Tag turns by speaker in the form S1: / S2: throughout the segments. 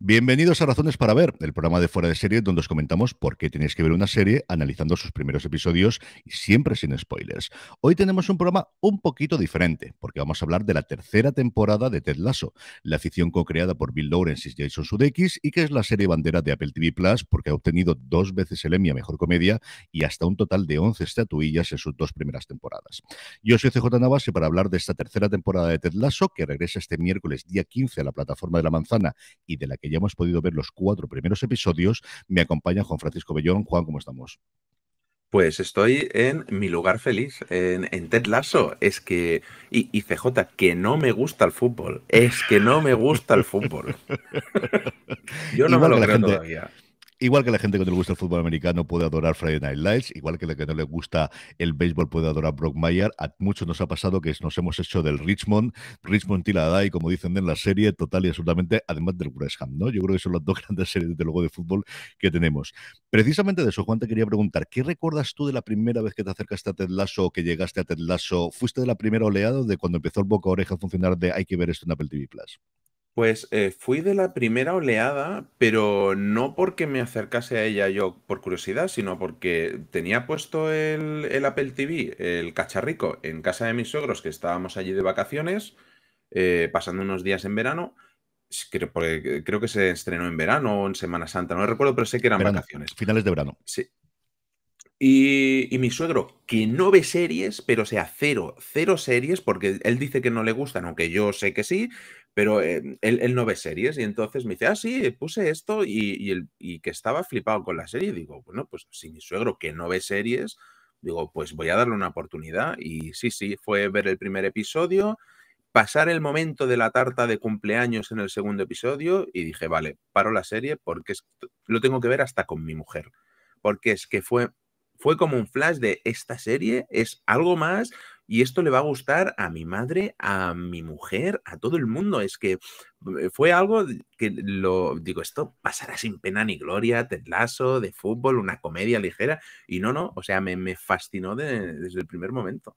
S1: Bienvenidos a Razones para Ver, el programa de fuera de serie donde os comentamos por qué tenéis que ver una serie analizando sus primeros episodios y siempre sin spoilers. Hoy tenemos un programa un poquito diferente porque vamos a hablar de la tercera temporada de Ted Lasso, la afición co-creada por Bill Lawrence y Jason Sudeikis y que es la serie bandera de Apple TV Plus porque ha obtenido dos veces el Emmy a Mejor Comedia y hasta un total de 11 estatuillas en sus dos primeras temporadas. Yo soy CJ Navas y para hablar de esta tercera temporada de Ted Lasso que regresa este miércoles día 15 a la plataforma de la manzana y de la que ya hemos podido ver los cuatro primeros episodios. Me acompaña Juan Francisco Bellón. Juan, ¿cómo estamos?
S2: Pues estoy en mi lugar feliz, en, en Ted Lasso. Es que. Y, CJ, que no me gusta el fútbol.
S1: Es que no me gusta el fútbol. Yo no me lo creo gente... todavía. Igual que la gente que no le gusta el fútbol americano puede adorar Friday Night Lights, igual que la que no le gusta el béisbol puede adorar Brock Mayer, a muchos nos ha pasado que nos hemos hecho del Richmond, Richmond DAI, como dicen en la serie, total y absolutamente, además del West Ham, ¿no? Yo creo que son las dos grandes series, desde luego, de fútbol que tenemos. Precisamente de eso, Juan, te quería preguntar, ¿qué recuerdas tú de la primera vez que te acercaste a Ted Lasso o que llegaste a Ted Lasso? ¿Fuiste de la primera oleada de cuando empezó el boca oreja a funcionar de hay que ver esto en Apple TV Plus?
S2: Pues eh, fui de la primera oleada, pero no porque me acercase a ella yo por curiosidad, sino porque tenía puesto el, el Apple TV, el cacharrico, en casa de mis suegros que estábamos allí de vacaciones, eh, pasando unos días en verano. Creo, eh, creo que se estrenó en verano o en Semana Santa, no recuerdo,
S1: pero sé que eran vacaciones. Finales de verano. Sí,
S2: y, mi suegro, que no ve series, pero sea, cero, cero series, porque él dice que no le gustan, aunque yo sé que sí, pero eh, él, no ve series. Y entonces me dice, ah, sí, puse esto y, el, que estaba flipado con la serie. Y digo, bueno, pues si mi suegro que no ve series, digo, pues voy a darle una oportunidad. Y sí, sí, fue ver el primer episodio, pasar el momento de la tarta de cumpleaños en el segundo episodio y dije, vale, paro la serie porque lo tengo que ver hasta con mi mujer. Porque es que fue fue como un flash de esta serie es algo más y esto le va a gustar a mi madre, a mi mujer, a todo el mundo. Es que eh, fue algo que lo digo, esto pasará sin pena ni gloria, Lasso, de fútbol, una comedia ligera. Y no, no, o sea, me, fascinó desde el primer momento.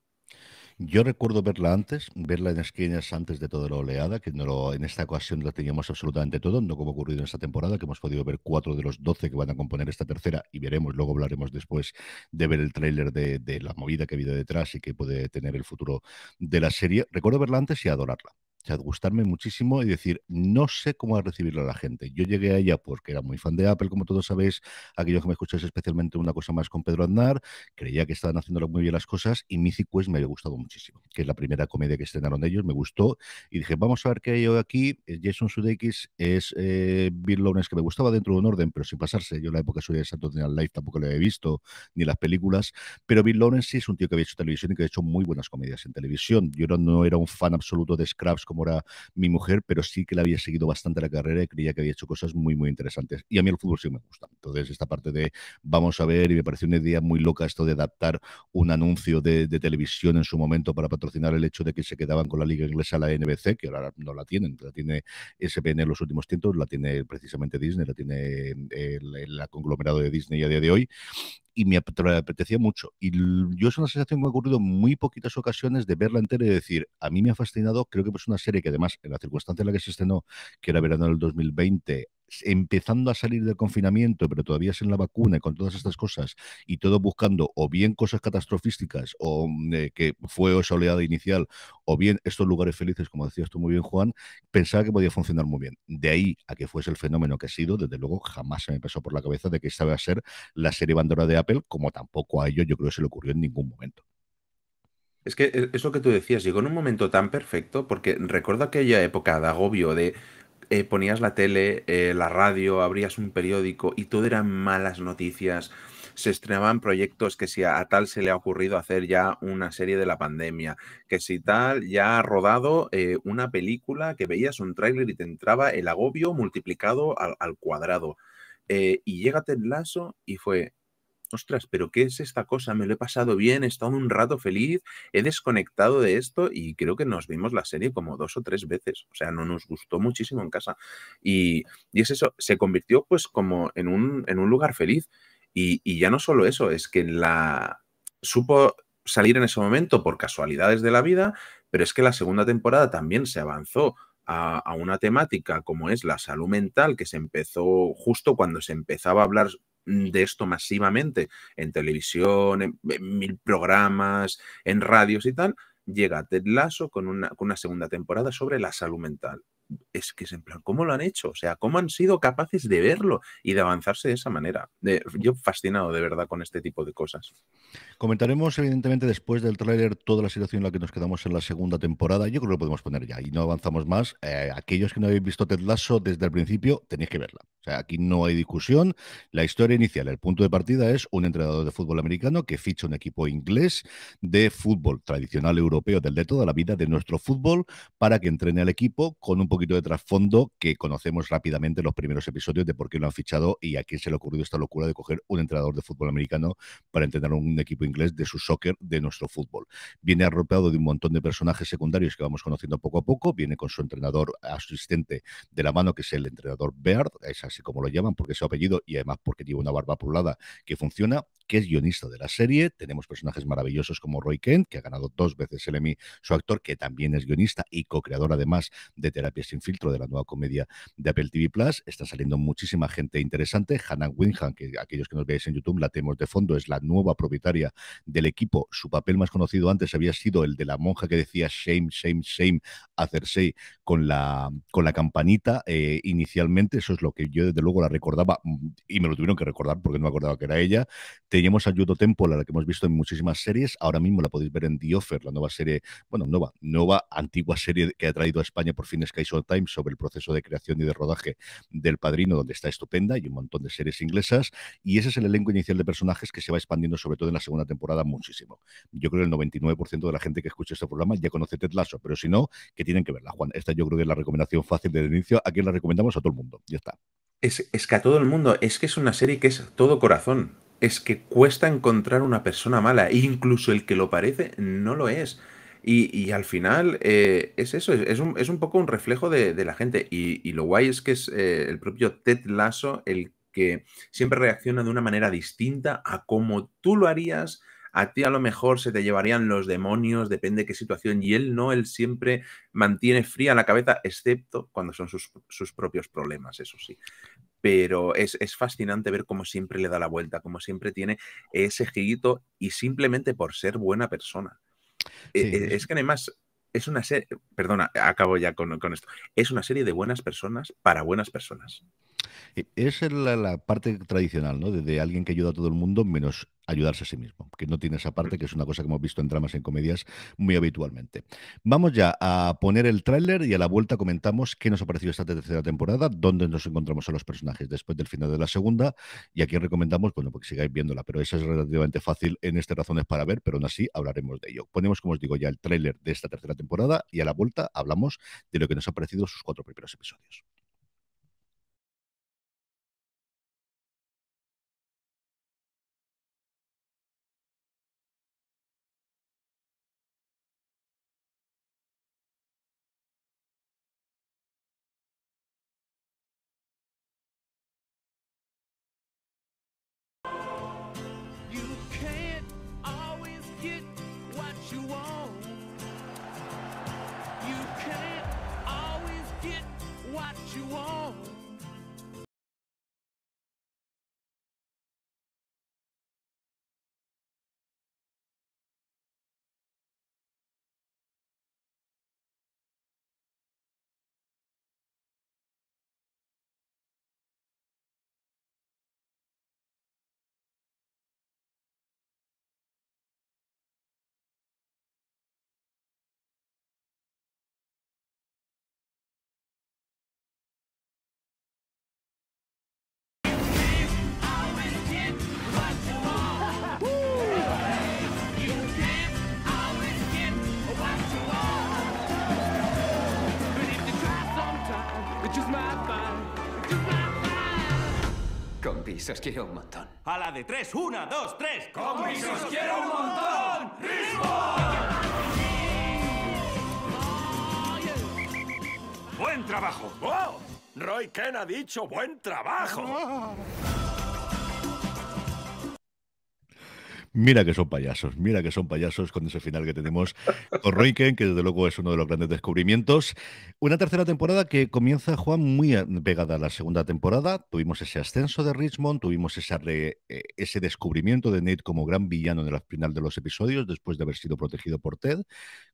S1: Yo recuerdo verla antes, verla en esquinas antes de toda la oleada, que no lo, en esta ocasión la teníamos absolutamente todo, no como ha ocurrido en esta temporada, que hemos podido ver cuatro de los doce que van a componer esta tercera y veremos, luego hablaremos después de ver el tráiler de, de, la movida que ha habido detrás y que puede tener el futuro de la serie. Recuerdo verla antes y adorarla gustarme muchísimo y decir, no sé cómo recibirlo a la gente. Yo llegué a ella porque era muy fan de Apple, como todos sabéis, aquellos que me escucháis especialmente una cosa más con Pedro Aznar, creía que estaban haciendo muy bien las cosas y Mythic Quest me había gustado muchísimo, que es la primera comedia que estrenaron ellos, me gustó y dije, vamos a ver qué hay hoy aquí. Eh, Jason Sudeikis es eh, Bill Lawrence, que me gustaba dentro de un orden, pero sin pasarse. Yo en la época soy de Santo Daniel Live tampoco lo había visto, ni las películas, pero Bill Lawrence sí es un tío que había hecho televisión y que ha hecho muy buenas comedias en televisión. Yo no, no era un fan absoluto de Scraps como era mi mujer, pero sí que la había seguido bastante la carrera y creía que había hecho cosas muy, muy interesantes. Y a mí el fútbol sí me gusta. Entonces, esta parte de vamos a ver, y me pareció una idea muy loca esto de adaptar un anuncio de, televisión en su momento para patrocinar el hecho de que se quedaban con la liga inglesa, la NBC, que ahora no la tienen, la tiene SPN en los últimos tiempos, la tiene precisamente Disney, la tiene el conglomerado de Disney a día de hoy y me apetecía mucho. Y yo es una sensación que me ha ocurrido en muy poquitas ocasiones de verla entera y decir, a mí me ha fascinado, creo que es una serie que además en la circunstancia en la que se estrenó, que era verano del 2020, empezando a salir del confinamiento, pero todavía sin la vacuna y con todas estas cosas, y todo buscando o bien cosas catastrofísticas, o mm, eh, que fue esa oleada inicial, o bien estos lugares felices, como decías tú muy bien, Juan, pensaba que podía funcionar muy bien. De ahí a que fuese el fenómeno que ha sido, desde luego jamás se me pasó por la cabeza de que esta va a ser la serie bandera de Apple, como tampoco a ellos yo creo que se le ocurrió en ningún momento.
S2: Es que eh, eso que tú decías, llegó en un momento tan perfecto, porque recuerdo aquella época de agobio de eh, ponías la tele, eh, la radio, abrías un periódico y todo eran malas noticias. Se estrenaban proyectos que si a, tal se le ha ocurrido hacer ya una serie de la pandemia, que si tal ya ha rodado eh, una película que veías un tráiler y te entraba el agobio multiplicado al, cuadrado. y llega el lazo y fue, ostras, pero ¿qué es esta cosa? Me lo he pasado bien, he estado un rato feliz, he desconectado de esto y creo que nos vimos la serie como dos o tres veces. O sea, no nos gustó muchísimo en casa. Y, es eso, se convirtió pues como en un, lugar feliz. Y, y ya no solo eso, es que la supo salir en ese momento por casualidades de la vida, pero es que la segunda temporada también se avanzó a, una temática como es la salud mental, que se empezó justo cuando se empezaba a hablar Mm, de esto masivamente en televisión, en, mil programas, en radios y tal, llega Ted Lasso con una, con una segunda temporada sobre la salud mental. Es que es en plan, ¿cómo lo han hecho? O sea, ¿cómo han sido capaces de verlo y de avanzarse de esa manera? De, yo fascinado de verdad con este tipo de cosas.
S1: Comentaremos, evidentemente, después del tráiler toda la situación en la que nos quedamos en la segunda temporada. Yo creo que lo podemos poner ya y no avanzamos más. Eh, aquellos que no habéis visto Ted Lasso desde el principio, tenéis que verla. O sea, aquí no hay discusión. La historia inicial, el punto de partida es un entrenador de fútbol americano que ficha un equipo inglés de fútbol tradicional europeo del de toda la vida de nuestro fútbol para que entrene al equipo con un poquito de trasfondo que conocemos rápidamente en los primeros episodios de por qué lo han fichado y a quién se le ha ocurrido esta locura de coger un entrenador de fútbol americano para entrenar un equipo inglés de su soccer de nuestro fútbol. Viene arropeado de un montón de personajes secundarios que vamos conociendo poco a poco. Viene con su entrenador asistente de la mano que es el entrenador Baird, así como lo llaman, porque es su apellido y además porque lleva una barba poblada que funciona, que es guionista de la serie. Tenemos personajes maravillosos como Roy Kent, que ha ganado dos veces el Emmy, su actor, que también es guionista y co-creador además de Terapia sin filtro, de la nueva comedia de Apple TV Plus. Está saliendo muchísima gente interesante. Hannah Winham, que aquellos que nos veáis en YouTube la tenemos de fondo, es la nueva propietaria del equipo. Su papel más conocido antes había sido el de la monja que decía shame, shame, shame hacerse con la, con la campanita eh, inicialmente. Eso es lo que yo desde luego la recordaba mm, y me lo tuvieron que recordar porque no me acordaba que era ella. Teníamos a Judo Temple, la que hemos visto en muchísimas series, ahora mismo la podéis ver en The Offer, la nueva serie, bueno, nueva, nueva antigua serie que ha traído a España por fin Sky Time sobre el proceso de creación y de rodaje del Padrino, donde está estupenda y un montón de series inglesas. Y ese es el elenco inicial de personajes que se va expandiendo sobre todo en la segunda temporada muchísimo. Yo creo que el 99% de la gente que escucha este programa ya conoce Ted Lasso, pero si no, que tienen que verla, Juan. Esta yo creo que es la recomendación fácil desde inicio. Aquí la recomendamos a todo el mundo. Ya está. Es, que a todo el mundo, es que es una
S2: serie que es todo corazón. Es que cuesta encontrar una persona mala. E incluso el que lo parece no lo es. Y, al final eh, es eso, es un, poco un reflejo de, la gente. Y, lo guay es que es eh, el propio Ted Lasso el que siempre reacciona de una manera distinta a como tú lo harías a ti a lo mejor se te llevarían los demonios, depende de qué situación, y él no, él siempre mantiene fría la cabeza, excepto cuando son sus, propios problemas, eso sí. Pero es, fascinante ver cómo siempre le da la vuelta, cómo siempre tiene ese giro y simplemente por ser buena persona. E, e, es, que además es una serie, perdona, acabo ya con, esto, es una serie de buenas personas para buenas personas.
S1: E, es la, parte tradicional, ¿no? de, alguien que ayuda a todo el mundo menos ayudarse a sí mismo, que no tiene esa parte, que es una cosa que hemos visto en dramas y en comedias muy habitualmente. Vamos ya a poner el tráiler y a la vuelta comentamos qué nos ha parecido esta tercera temporada, dónde nos encontramos a los personajes después del final de la segunda y aquí recomendamos, bueno, porque pues sigáis viéndola, pero esa es relativamente fácil en este Razones para Ver, pero aún así hablaremos de ello. Ponemos, como os digo, ya el tráiler de esta tercera temporada y a la vuelta hablamos de lo que nos ha parecido sus cuatro primeros episodios. what you want. os quiero un montón. A la de tres, una, dos, tres. ¡Comis, os quiero un montón! ¡Risbon!
S2: ¡Buen trabajo! ¡Oh! Roy Ken ha dicho buen trabajo.
S1: Oh. Mira que son payasos, mira que son payasos con ese final que tenemos con Roiken, que desde luego es uno de los grandes descubrimientos. Una tercera temporada que comienza, Juan, muy pegada a la segunda temporada. Tuvimos ese ascenso de Richmond, tuvimos eh, ese descubrimiento de Nate como gran villano en el final de los episodios, después de haber sido protegido por Ted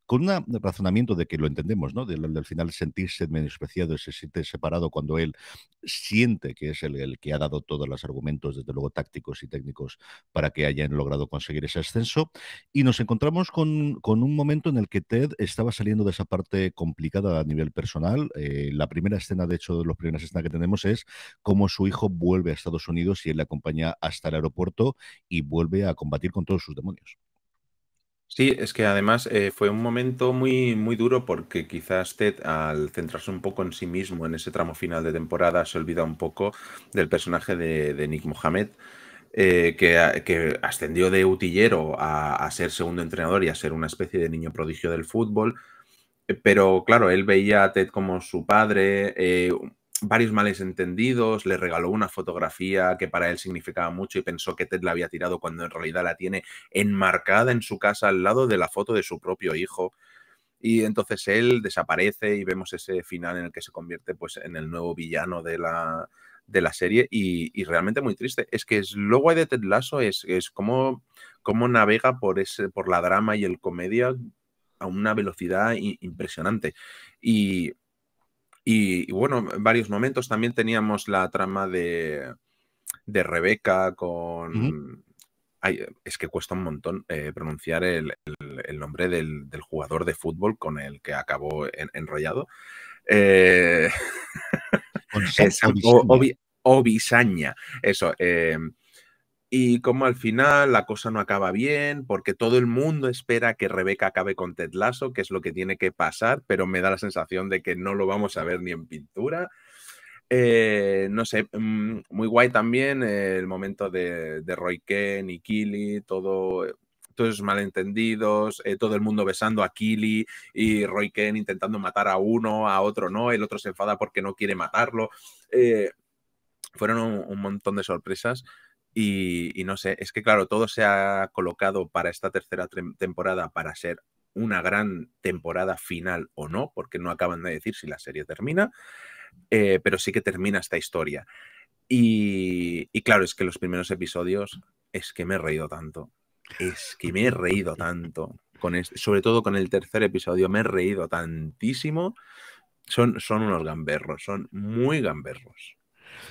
S1: con un razonamiento de que lo entendemos, ¿no? Del, final sentirse menospreciado, se siente separado cuando él siente que es el, que ha dado todos los argumentos, desde luego tácticos y técnicos, para que hayan logrado conseguir ese ascenso. Y nos encontramos con, un momento en el que Ted estaba saliendo de esa parte complicada a nivel personal. Eh, la primera escena, de hecho, de las primeras escenas que tenemos es cómo su hijo vuelve a Estados Unidos y él le acompaña hasta el aeropuerto y vuelve a combatir con todos sus demonios. Sí,
S2: es que además eh, fue un momento muy, muy duro porque quizás Ted, al centrarse un poco en sí mismo en ese tramo final de temporada, se olvida un poco del personaje de, Nick Mohamed. Eh, que, ascendió de utillero a, ser segundo entrenador y a ser una especie de niño prodigio del fútbol. Pero claro, él veía a Ted como su padre, eh, varios males entendidos, le regaló una fotografía que para él significaba mucho y pensó que Ted la había tirado cuando en realidad la tiene enmarcada en su casa al lado de la foto de su propio hijo. Y entonces él desaparece y vemos ese final en el que se convierte pues, en el nuevo villano de la, de la serie y, realmente muy triste. Es que es, lo de Ted Lasso es, es cómo, navega por, ese, por la drama y el comedia a una velocidad impresionante. Y y, bueno, en varios momentos también teníamos la trama de, Rebeca con... es que cuesta un montón eh, pronunciar el, nombre del, jugador de fútbol con el que acabó enrollado. Eh... Obisaña, eso. Eh, y como al final la cosa no acaba bien, porque todo el mundo espera que Rebeca acabe con Ted Lasso, que es lo que tiene que pasar, pero me da la sensación de que no lo vamos a ver ni en pintura. Eh, no sé, mm, muy guay también el momento de, Roy Ken y Kili, todo, eh, todos malentendidos, eh, todo el mundo besando a Kili y Roy Ken intentando matar a uno, a otro no, el otro se enfada porque no quiere matarlo. fueron un montón de sorpresas y, no sé, es que claro, todo se ha colocado para esta tercera temporada para ser una gran temporada final o no, porque no acaban de decir si la serie termina, eh, pero sí que termina esta historia. Y, claro, es que los primeros episodios es que me he reído tanto. Es que me he reído tanto. Con sobre todo con el tercer episodio, me he reído tantísimo. Son, son unos gamberros, son muy gamberros.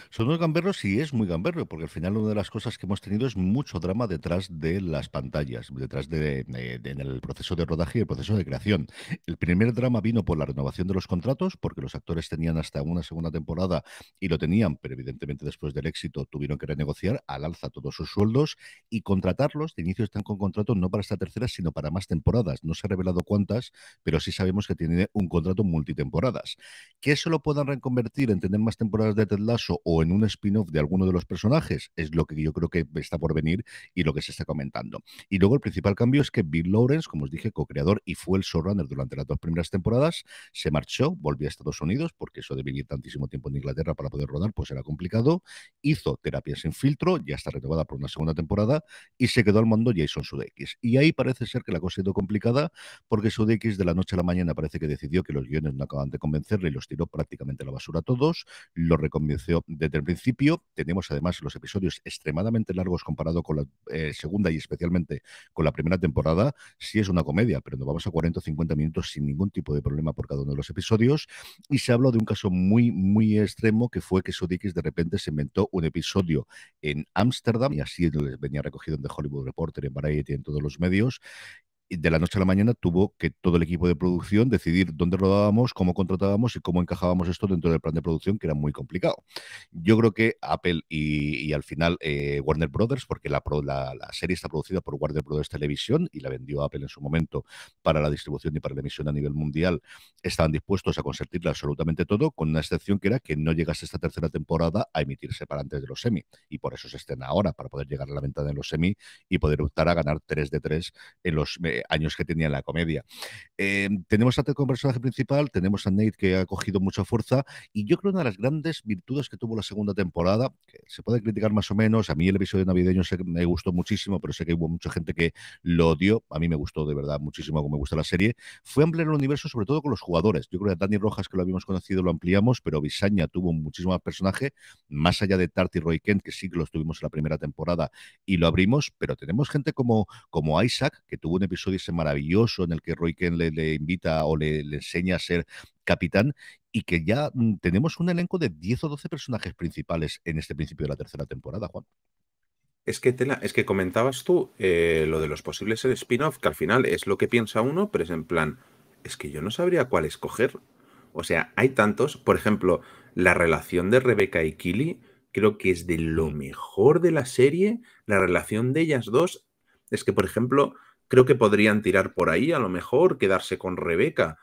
S1: Son dos gamberros y es muy gamberro, porque al final una de las cosas que hemos tenido es mucho drama detrás de las pantallas, detrás de, en el proceso de rodaje y el proceso de creación. El primer drama vino por la renovación de los contratos, porque los actores tenían hasta una segunda temporada y lo tenían, pero evidentemente después del éxito tuvieron que renegociar al alza todos sus sueldos y contratarlos. De inicio están con contratos no para esta tercera, sino para más temporadas. No se ha revelado cuántas, pero sí sabemos que tiene un contrato multitemporadas. Que eso lo puedan reconvertir en tener más temporadas de Ted Lasso o en un spin-off de alguno de los personajes, es lo que yo creo que está por venir y lo que se está comentando. Y luego el principal cambio es que Bill Lawrence, como os dije, co-creador y fue el showrunner durante las dos primeras temporadas, se marchó, volvió a Estados Unidos, porque eso de vivir tantísimo tiempo en Inglaterra para poder rodar, pues era complicado, hizo terapias sin filtro, ya está renovada por una segunda temporada, y se quedó al mando Jason Sudeikis. Y ahí parece ser que la cosa ha sido complicada, porque Sudeikis de la noche a la mañana parece que decidió que los guiones no acaban de convencerle y los tiró prácticamente a la basura a todos, lo reconvenció desde el principio. Tenemos además los episodios extremadamente largos comparado con la eh, segunda y especialmente con la primera temporada. Sí es una comedia, pero nos vamos a 40 o 50 minutos sin ningún tipo de problema por cada uno de los episodios. Y se habló de un caso muy, muy extremo que fue que Sodikis de repente se inventó un episodio en Ámsterdam y así venía recogido en The Hollywood Reporter, en Variety, en todos los medios de la noche a la mañana tuvo que todo el equipo de producción decidir dónde rodábamos, cómo contratábamos y cómo encajábamos esto dentro del plan de producción, que era muy complicado. Yo creo que Apple y, al final eh, Warner Brothers, porque la, serie está producida por Warner Brothers Televisión y la vendió Apple en su momento para la distribución y para la emisión a nivel mundial, estaban dispuestos a consentirle absolutamente todo, con una excepción que era que no llegase esta tercera temporada a emitirse para antes de los semi. Y por eso se estén ahora, para poder llegar a la ventana de los semi y poder optar a ganar 3 de 3 en los años que tenía en la comedia. Eh, tenemos a Ted este como personaje principal, tenemos a Nate que ha cogido mucha fuerza y yo creo una de las grandes virtudes que tuvo la segunda temporada, que se puede criticar más o menos, a mí el episodio navideño me gustó muchísimo, pero sé que hubo mucha gente que lo odió, a mí me gustó de verdad muchísimo como me gusta la serie, fue ampliar el universo sobre todo con los jugadores. Yo creo que a Dani Rojas, que lo habíamos conocido, lo ampliamos, pero Bisaña tuvo muchísimo más personaje, más allá de Tarty y Roy Kent, que sí que los tuvimos en la primera temporada y lo abrimos, pero tenemos gente como, como Isaac, que tuvo un episodio ese maravilloso en el que Roy Kent le le, invita o le, enseña a ser capitán y que ya mm, tenemos un elenco de 10 o 12 personajes principales en este principio de la tercera temporada, Juan.
S2: Es que, tela, es que comentabas tú eh, lo de los posibles spin-off, que al final es lo que piensa uno, pero es en plan, es que yo no sabría cuál escoger. O sea, hay tantos, por ejemplo, la relación de Rebeca y Kili, creo que es de lo mejor de la serie, la relación de ellas dos. Es que, por ejemplo, Creo que podrían tirar por ahí, a lo mejor, quedarse con Rebeca.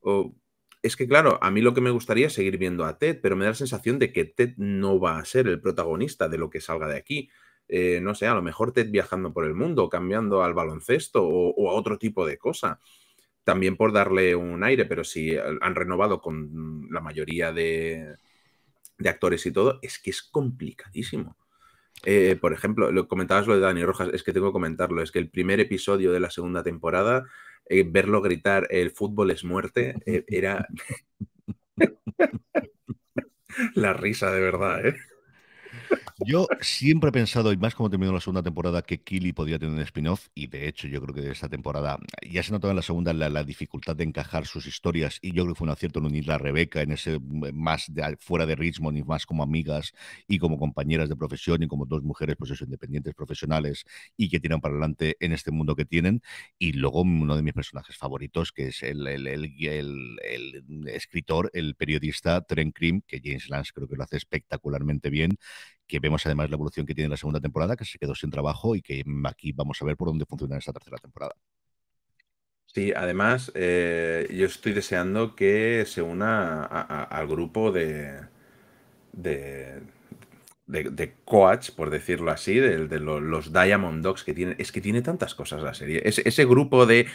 S2: O... Es que, claro, a mí lo que me gustaría es seguir viendo a Ted, pero me da la sensación de que Ted no va a ser el protagonista de lo que salga de aquí. Eh, no sé, a lo mejor Ted viajando por el mundo, cambiando al baloncesto o, o, a otro tipo de cosa. También por darle un aire, pero si han renovado con la mayoría de, de actores y todo, es que es complicadísimo. Eh, por ejemplo, lo, comentabas lo de Dani Rojas, es que tengo que comentarlo, es que el primer episodio de la segunda temporada, eh, verlo gritar el fútbol es muerte, eh, era la risa de verdad, ¿eh?
S1: Yo siempre he pensado, y más como terminó la segunda temporada, que Kili podía tener un spin-off, y de hecho, yo creo que de esta temporada ya se notaba en la segunda la, dificultad de encajar sus historias, y yo creo que fue un acierto en unir a Rebeca en ese eh, más de, fuera de ritmo ni más como amigas y como compañeras de profesión y como dos mujeres, pues eso, independientes profesionales y que tiran para adelante en este mundo que tienen. Y luego, mm, uno de mis personajes favoritos, que es el, el, mm, escritor, el periodista Trent Crim que James Lance creo que lo hace espectacularmente bien que vemos además la evolución que tiene la segunda temporada, que se quedó sin trabajo y que aquí vamos a ver por dónde funciona esta tercera temporada.
S2: Sí, además, eh, yo estoy deseando que se una al grupo de de, coach, por decirlo así, de, los, Diamond Dogs que tiene. Es que tiene tantas cosas la serie. ese grupo de,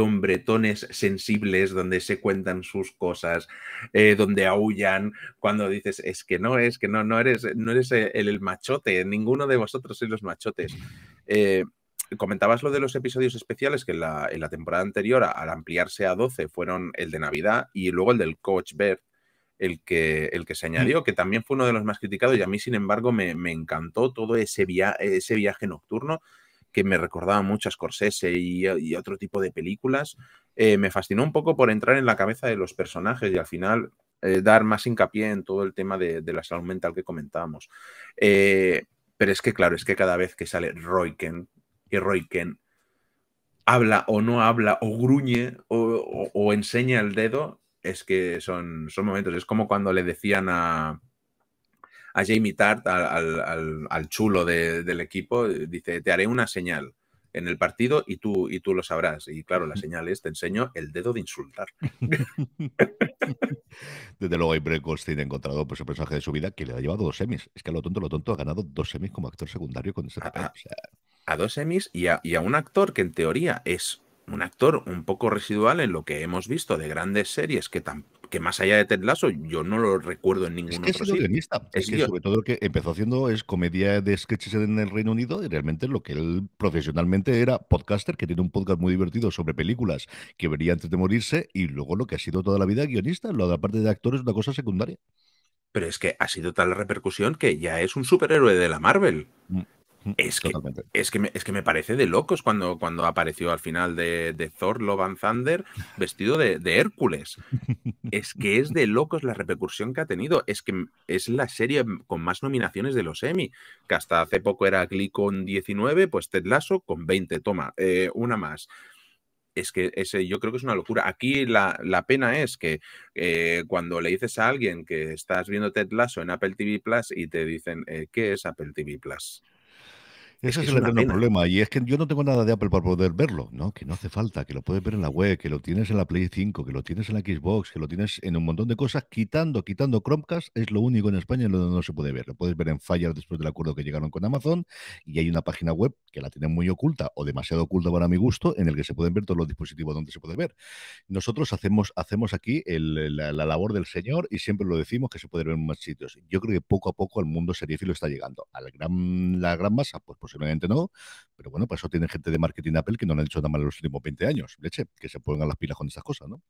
S2: hombretones sensibles donde se cuentan sus cosas, eh, donde aullan cuando dices, es que no, es que no, no eres, no eres el, machote, ninguno de vosotros es los machotes. Eh, comentabas lo de los episodios especiales que en la, en la temporada anterior, al ampliarse a 12, fueron el de Navidad y luego el del Coach Bert el que, el que se mm. añadió, que también fue uno de los más criticados y a mí, sin embargo, me, encantó todo ese, ese viaje nocturno que me recordaba muchas a y, otro tipo de películas. Eh, me fascinó un poco por entrar en la cabeza de los personajes y al final eh, dar más hincapié en todo el tema de, la salud mental que comentábamos. Eh, pero es que, claro, es que cada vez que sale Royken y Royken habla o no habla o gruñe o enseña el dedo, es que son, son momentos. Es como cuando le decían a, a Jamie Tart, al, chulo del equipo, dice, te haré una señal en el partido y tú, y tú lo sabrás. Y claro, la señal es, te enseño el dedo de insultar.
S1: Desde luego, Ibrahim Goldstein ha encontrado pues, el personaje de su vida que le ha llevado dos semis. Es que a lo tonto, lo tonto, ha ganado dos semis como actor secundario con ese
S2: A dos semis y a, y a un actor que en teoría es un actor un poco residual en lo que hemos visto de grandes series que, que más allá de Ted Lasso yo no lo recuerdo en ningún es que es, que sobre
S1: todo lo que empezó haciendo es comedia de sketches en el Reino Unido y realmente lo que él profesionalmente era podcaster, que tiene un podcast muy divertido sobre películas que vería antes de morirse y luego lo que ha sido toda la vida guionista, lo de la parte de actor es una cosa secundaria.
S2: Pero es que ha sido tal la repercusión que ya es un superhéroe de la Marvel. Mm. Es que, es que, me, parece de locos cuando, cuando apareció al final de, Thor, Love Thunder, vestido de, Hércules. Es que es de locos la repercusión que ha tenido. Es que es la serie con más nominaciones de los Emmy, que hasta hace poco era Glee con 19, pues Ted Lasso con 20. Toma, eh, una más es que ese, yo creo que es una locura. Aquí la, pena es que eh, cuando le dices a alguien que estás viendo Ted Lasso en Apple TV Plus y te dicen, eh, ¿qué es Apple TV Plus?
S1: Ese es, el problema. Y es que yo no tengo nada de Apple para poder verlo, ¿no? Que no hace falta, que lo puedes ver en la web, que lo tienes en la Play 5, que lo tienes en la Xbox, que lo tienes en un montón de cosas. Quitando, quitando Chromecast, es lo único en España en donde no se puede ver. Lo puedes ver en Fire después del acuerdo que llegaron con Amazon. Y hay una página web que la tienen muy oculta o demasiado oculta para mi gusto, en el que se pueden ver todos los dispositivos donde se puede ver. Nosotros hacemos, hacemos aquí la, labor del Señor y siempre lo decimos que se puede ver en más sitios. Yo creo que poco a poco el mundo lo está llegando. A la gran, masa, pues posiblemente no, pero bueno, para eso tienen gente de marketing Apple que no le han hecho nada mal en los últimos 20 años, leche, que se pongan las pilas con esas cosas, ¿no?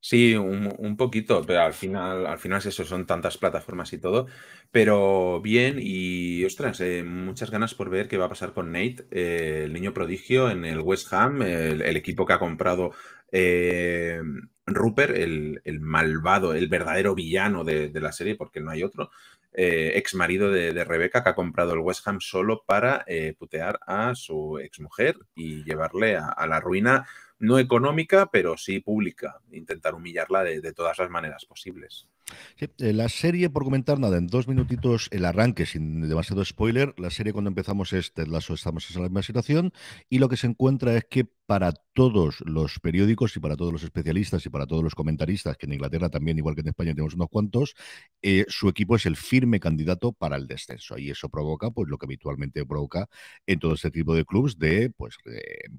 S2: Sí, un, poquito, pero al final, al final eso, son tantas plataformas y todo. Pero bien, y ostras, eh, muchas ganas por ver qué va a pasar con Nate, eh, el niño prodigio en el West Ham, el, equipo que ha comprado eh, Rupert, el, malvado, el verdadero villano de, la serie, porque no hay otro, ex marido de, de Rebeca, que ha comprado el West Ham solo para putear a su ex mujer y llevarle a la ruina no económica, pero sí pública, intentar humillarla de, todas las maneras posibles.
S1: Eh, la serie, por comentar nada, en dos minutitos el arranque, sin demasiado spoiler, la serie cuando empezamos este Ted estamos en la misma situación y lo que se encuentra es que para todos los periódicos y para todos los especialistas y para todos los comentaristas, que en Inglaterra también, igual que en España tenemos unos cuantos, eh, su equipo es el firme candidato para el descenso y eso provoca pues lo que habitualmente provoca en todo este tipo de clubs, de pues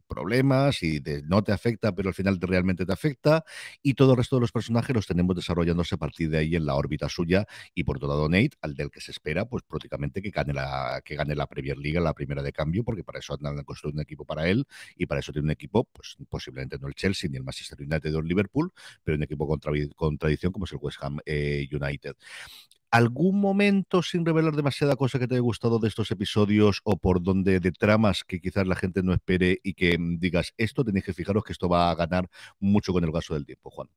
S1: problemas y de no te afecta, pero al final realmente te afecta y todo el resto de los personajes los tenemos desarrollándose a partir de ahí en la órbita suya. Y por otro lado, Nate, al del que se espera, pues prácticamente que gane la, que gane la Premier League, la primera de cambio, porque para eso andan construido un equipo para él y para eso tiene un equipo, pues posiblemente no el Chelsea ni el Manchester United o el Liverpool, pero un equipo con, tradición como es el West Ham eh, United. ¿Algún momento, sin revelar demasiada cosa que te haya gustado de estos episodios o por donde de tramas que quizás la gente no espere y que mm, digas, esto tenéis que fijaros que esto va a ganar mucho con el gasto del tiempo, Juan?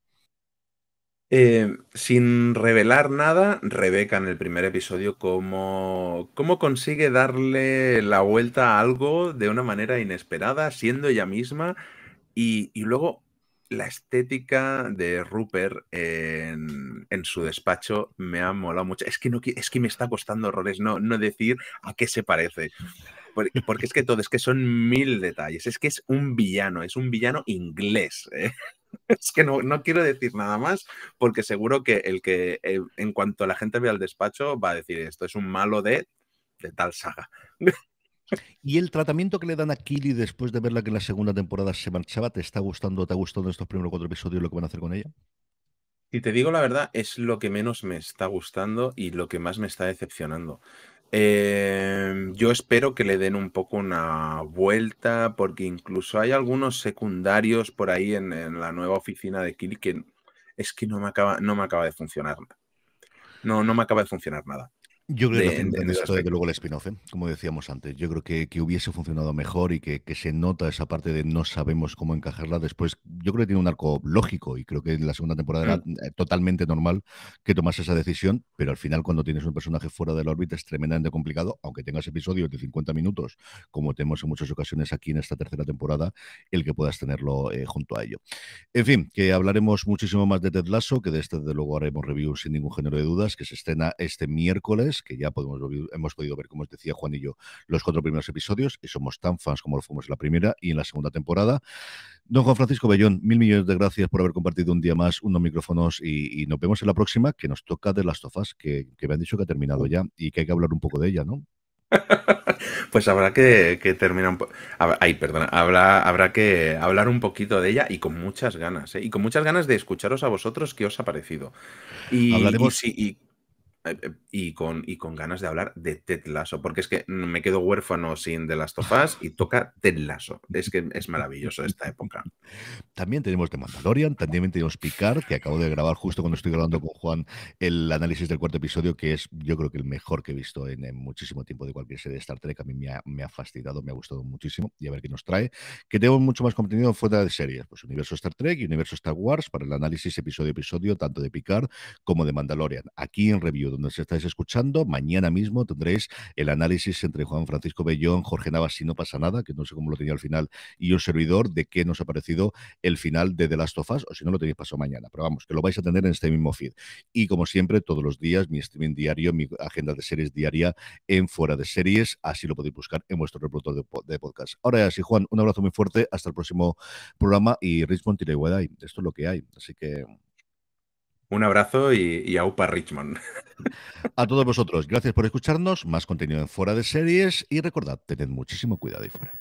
S2: Eh, sin revelar nada, Rebeca en el primer episodio, cómo, cómo consigue darle la vuelta a algo de una manera inesperada, siendo ella misma, y, luego la estética de Rupert en, su despacho me ha molado mucho. Es que, no, es que me está costando horrores no, no decir a qué se parece. Porque, es que todo, es que son mil detalles. Es que es un villano, es un villano inglés. ¿eh? es que no, quiero decir nada más, porque seguro que el que eh, en cuanto la gente vea el despacho va a decir esto es un malo de, de tal
S1: saga. ¿Y el tratamiento que le dan a Kili después de verla que en la segunda temporada se marchaba, te está gustando, te ha gustado estos primeros cuatro episodios lo que van a hacer con ella?
S2: Y te digo la verdad, es lo que menos me está gustando y lo que más me está decepcionando. Em, yo espero que le den un poco una vuelta, porque incluso hay algunos secundarios por ahí en, la nueva oficina de Kili que es que no me acaba, no me acaba de funcionar. No, no me acaba de funcionar nada.
S1: Yo creo que esto de, que luego, el spin-off, ¿eh? como decíamos antes. Yo creo que, que hubiese funcionado mejor y que, se nota esa parte de no sabemos cómo encajarla después. Yo creo que tiene un arco lógico y creo que en la segunda temporada era mm. eh, totalmente normal que tomase esa decisión, pero al final, cuando tienes un personaje fuera del órbita, es tremendamente complicado, aunque tengas episodios de 50 minutos, como tenemos en muchas ocasiones aquí en esta tercera temporada, el que puedas tenerlo eh, junto a ello. En fin, que hablaremos muchísimo más de Ted Lasso, que de este, desde luego, haremos review sin ningún género de dudas, que se estrena este miércoles que ya podemos, hemos podido ver, como os decía Juan y yo, los cuatro primeros episodios y somos tan fans como lo fuimos en la primera y en la segunda temporada. Don Juan Francisco Bellón, mil millones de gracias por haber compartido un día más unos micrófonos y, nos vemos en la próxima que nos toca de las tofas, que, me han dicho que ha terminado ya y que hay que hablar un poco de ella, ¿no?
S2: Pues habrá que, terminar un poco. Ay, perdona. Habrá, habrá que hablar un poquito de ella y con muchas ganas, ¿eh? Y con muchas ganas de escucharos a vosotros qué os ha parecido. Hablaremos... y eh, eh, y con, y con ganas de hablar de Ted Lasso, porque es que me quedo huérfano sin de Last of y toca Ted Lasso. Es que es maravilloso esta
S1: época. También tenemos The Mandalorian, también tenemos Picard, que acabo de grabar justo cuando estoy grabando con Juan el análisis del cuarto episodio, que es yo creo que el mejor que he visto en, muchísimo tiempo de cualquier serie de Star Trek. A mí me ha, fascinado, me ha gustado muchísimo y a ver qué nos trae. Que tenemos mucho más contenido fuera de series, pues Universo Star Trek y Universo Star Wars para el análisis episodio a episodio, tanto de Picard como de Mandalorian. Aquí en review donde se estáis escuchando. Mañana mismo tendréis el análisis entre Juan Francisco Bellón, Jorge Navas, si no pasa nada, que no sé cómo lo tenía al final, y un servidor de qué nos ha parecido el final de The Last of Us, o si no lo tenéis pasado mañana. Pero vamos, que lo vais a tener en este mismo feed. Y como siempre, todos los días, mi streaming diario, mi agenda de series diaria en Fuera de Series, así lo podéis buscar en vuestro reproductor de, podcast. Ahora ya sí, Juan, un abrazo muy fuerte, hasta el próximo programa y Richmond Tirewedai. Esto es lo que hay. Así que
S2: un abrazo y, y a Richmond.
S1: A todos vosotros, gracias por escucharnos. Más contenido en Fuera de Series y recordad, tened muchísimo cuidado ahí fuera.